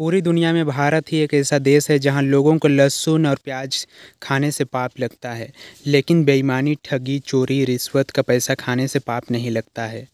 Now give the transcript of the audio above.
पूरी दुनिया में भारत ही एक ऐसा देश है जहां लोगों को लहसुन और प्याज खाने से पाप लगता है लेकिन बेईमानी ठगी चोरी रिश्वत का पैसा खाने से पाप नहीं लगता है